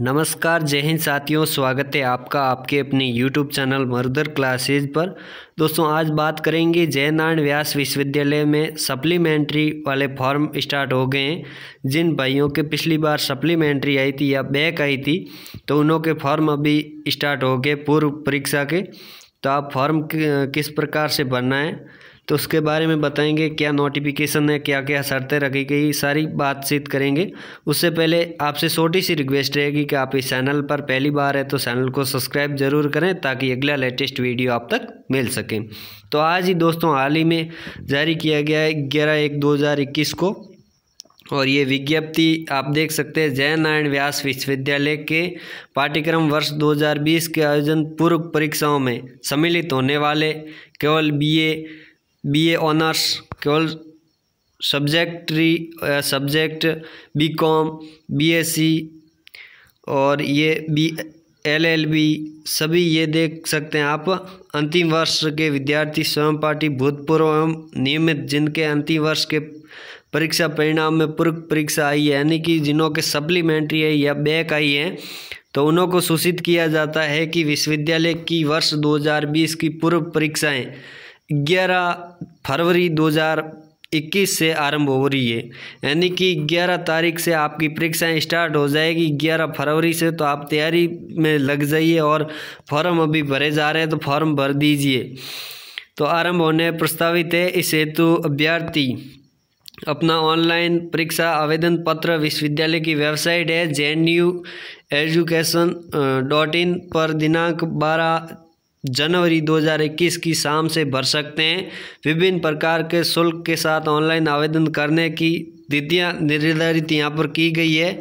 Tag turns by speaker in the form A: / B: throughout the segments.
A: नमस्कार जय हिंद साथियों स्वागत है आपका आपके अपने YouTube चैनल मरुदर क्लासेज पर दोस्तों आज बात करेंगे जयनारायण व्यास विश्वविद्यालय में सप्लीमेंट्री वाले फॉर्म स्टार्ट हो गए हैं जिन भाइयों के पिछली बार सप्लीमेंट्री आई थी या बैक आई थी तो उनों के फॉर्म अभी स्टार्ट हो गए पूर्व परीक्षा के तो आप फॉर्म किस प्रकार से भरना है तो उसके बारे में बताएंगे क्या नोटिफिकेशन है क्या क्या शर्तें रखी गई सारी बातचीत करेंगे उससे पहले आपसे छोटी सी रिक्वेस्ट रहेगी कि आप इस चैनल पर पहली बार है तो चैनल को सब्सक्राइब ज़रूर करें ताकि अगला लेटेस्ट वीडियो आप तक मिल सके तो आज ही दोस्तों हाल ही में जारी किया गया है ग्यारह एक दो हज़ार इक्कीस को और ये विज्ञप्ति आप देख सकते हैं जय नारायण व्यास विश्वविद्यालय के पाठ्यक्रम वर्ष 2020 के आयोजन पूर्व परीक्षाओं में सम्मिलित होने वाले केवल बीए बीए ऑनर्स केवल सब्जेक्ट्री subject B com B S C और ये बी एल एल बी सभी ये देख सकते हैं आप अंतिम वर्ष के विद्यार्थी स्वयं पार्टी भूतपूर्व एवं नियमित जिनके अंतिम वर्ष के परीक्षा परिणाम में पूर्व परीक्षा आई है यानी कि जिन्हों के सप्लीमेंट्री है या बैक आई है तो उन्हों को सूचित किया जाता है कि विश्वविद्यालय की वर्ष 2020 की पूर्व परीक्षाएं ग्यारह फरवरी 2021 से आरंभ हो रही है यानी कि 11 तारीख से आपकी परीक्षाएं स्टार्ट हो जाएगी 11 फरवरी से तो आप तैयारी में लग जाइए और फॉर्म अभी भरे जा रहे हैं तो फॉर्म भर दीजिए तो आरंभ होने प्रस्तावित है इस हेतु अभ्यर्थी अपना ऑनलाइन परीक्षा आवेदन पत्र विश्वविद्यालय की वेबसाइट है J N U education dot in पर दिनांक बारह जनवरी 2021 की शाम से भर सकते हैं विभिन्न प्रकार के शुल्क के साथ ऑनलाइन आवेदन करने की तिथियाँ निर्धारित यहाँ पर की गई है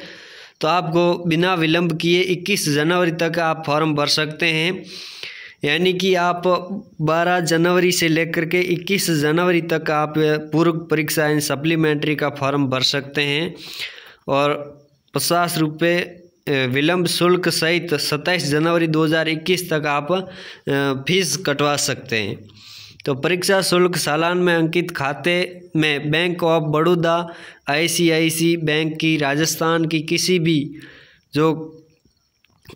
A: तो आपको बिना विलंब किए 21 जनवरी तक आप फॉर्म भर सकते हैं यानी कि आप 12 जनवरी से लेकर के 21 जनवरी तक आप पूर्व परीक्षा एंड सप्लीमेंट्री का फॉर्म भर सकते हैं और पचास रुपये विलंब शुल्क सहित 27 जनवरी 2021 तक आप फीस कटवा सकते हैं तो परीक्षा शुल्क सालान में अंकित खाते में bank of Baroda ICICI bank की राजस्थान की किसी भी जो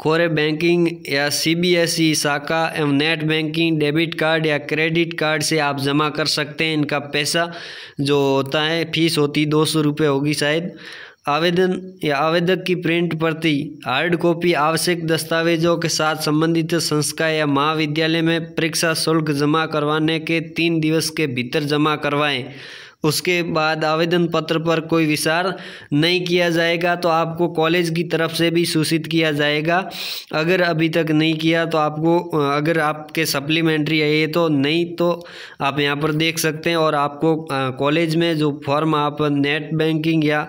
A: कोरे बैंकिंग या सीबीएसई शाखा एवं नेट बैंकिंग डेबिट कार्ड या क्रेडिट कार्ड से आप जमा कर सकते हैं इनका पैसा जो होता है फीस होती दो सौ रुपये होगी शायद आवेदन या आवेदक की प्रिंट प्रति हार्ड कॉपी आवश्यक दस्तावेजों के साथ संबंधित संस्था या महाविद्यालय में परीक्षा शुल्क जमा करवाने के तीन दिवस के भीतर जमा करवाएं उसके बाद आवेदन पत्र पर कोई विचार नहीं किया जाएगा तो आपको कॉलेज की तरफ से भी सूचित किया जाएगा अगर अभी तक नहीं किया तो आपको अगर आपके सप्लीमेंट्री है ये तो नहीं तो आप यहाँ पर देख सकते हैं और आपको कॉलेज में जो फॉर्म आप नेट बैंकिंग या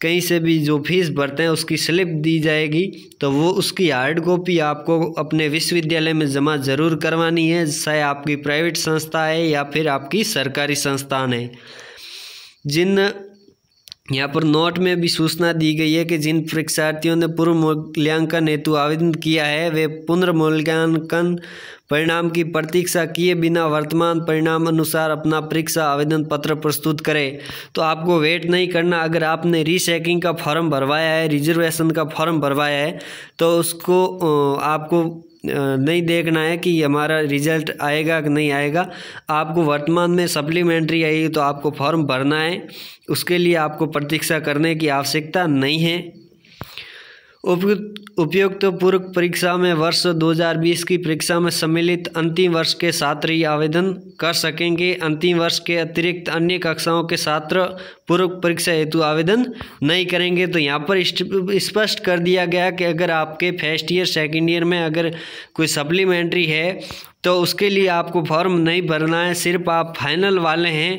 A: कहीं से भी जो फीस भरते हैं उसकी स्लिप दी जाएगी तो वो उसकी हार्ड कॉपी आपको अपने विश्वविद्यालय में जमा ज़रूर करवानी है चाहे आपकी प्राइवेट संस्था है या फिर आपकी सरकारी संस्थान है जिन यहाँ पर नोट में भी सूचना दी गई है कि जिन परीक्षार्थियों ने पूर्व मूल्यांकन हेतु आवेदन किया है वे पुनर्मूल्यांकन परिणाम की प्रतीक्षा किए बिना वर्तमान परिणाम अनुसार अपना परीक्षा आवेदन पत्र प्रस्तुत करें तो आपको वेट नहीं करना अगर आपने रीसेकिंग का फॉर्म भरवाया है रिजर्वेशन का फॉर्म भरवाया है तो उसको आपको नहीं देखना है कि हमारा रिजल्ट आएगा कि नहीं आएगा आपको वर्तमान में सप्लीमेंट्री आएगी तो आपको फॉर्म भरना है उसके लिए आपको प्रतीक्षा करने की आवश्यकता नहीं है उपयुक्त उपयुक्त पूर्व परीक्षा में वर्ष 2020 की परीक्षा में सम्मिलित अंतिम वर्ष के छात्र ही आवेदन कर सकेंगे अंतिम वर्ष के अतिरिक्त अन्य कक्षाओं के छात्र पूर्व परीक्षा हेतु आवेदन नहीं करेंगे तो यहाँ पर स्पष्ट कर दिया गया कि अगर आपके फर्स्ट ईयर सेकेंड ईयर में अगर कोई सप्लीमेंट्री है तो उसके लिए आपको फॉर्म नहीं भरना है सिर्फ आप फाइनल वाले हैं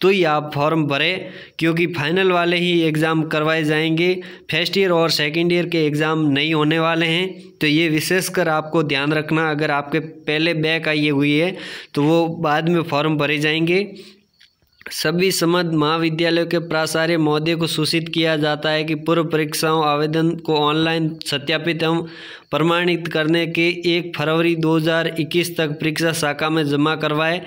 A: तो ही आप फॉर्म भरें क्योंकि फाइनल वाले ही एग्ज़ाम करवाए जाएंगे फर्स्ट ईयर और सेकेंड ईयर के एग्ज़ाम नहीं होने वाले हैं तो ये विशेषकर आपको ध्यान रखना अगर आपके पहले बैक आई हुई है तो वो बाद में फॉर्म भरे जाएंगे सभी समद महाविद्यालयों के प्राचार्य महोदय को सूचित किया जाता है कि पूर्व परीक्षाओं आवेदन को ऑनलाइन सत्यापित एवं प्रमाणित करने के एक फरवरी 2021 तक परीक्षा शाखा में जमा करवाए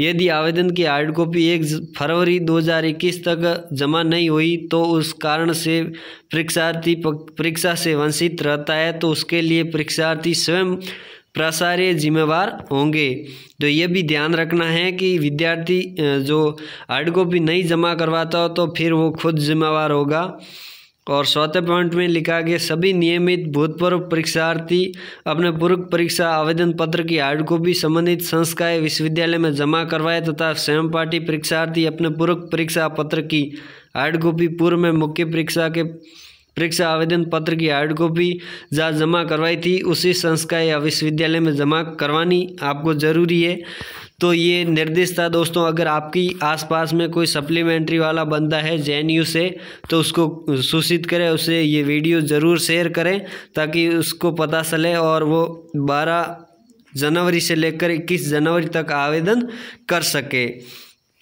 A: यदि आवेदन की हार्ड कॉपी एक फरवरी 2021 तक जमा नहीं हुई तो उस कारण से परीक्षार्थी परीक्षा से वंचित रहता है तो उसके लिए परीक्षार्थी स्वयं प्रसार्य जिम्मेवार होंगे तो ये भी ध्यान रखना है कि विद्यार्थी जो हार्ड कॉपी नहीं जमा करवाता हो तो फिर वो खुद जिम्मेवार होगा और सौते पॉइंट में लिखा गया सभी नियमित भूतपूर्व परीक्षार्थी अपने पूर्व परीक्षा आवेदन पत्र की हार्ड कॉपी संबंधित संस्थाएं विश्वविद्यालय में जमा करवाए तथा स्वयं पार्टी परीक्षार्थी अपने पूर्व परीक्षा पत्र की हार्ड कॉपी पूर्व में मुख्य परीक्षा के परीक्षा आवेदन पत्र की हार्ड कॉपी जहाँ जमा करवाई थी उसी संस्था या विश्वविद्यालय में जमा करवानी आपको ज़रूरी है तो ये निर्देश था दोस्तों अगर आपकी आसपास में कोई सप्लीमेंट्री वाला बंदा है जे से तो उसको सूचित करें उसे ये वीडियो ज़रूर शेयर करें ताकि उसको पता चले और वो बारह जनवरी से लेकर इक्कीस जनवरी तक आवेदन कर सके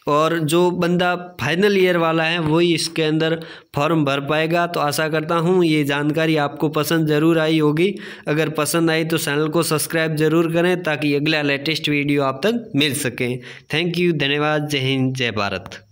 A: और जो बंदा फाइनल ईयर वाला है वही इसके अंदर फॉर्म भर पाएगा तो आशा करता हूँ ये जानकारी आपको पसंद ज़रूर आई होगी अगर पसंद आई तो चैनल को सब्सक्राइब ज़रूर करें ताकि अगला लेटेस्ट वीडियो आप तक मिल सकें थैंक यू धन्यवाद जय हिंद जय भारत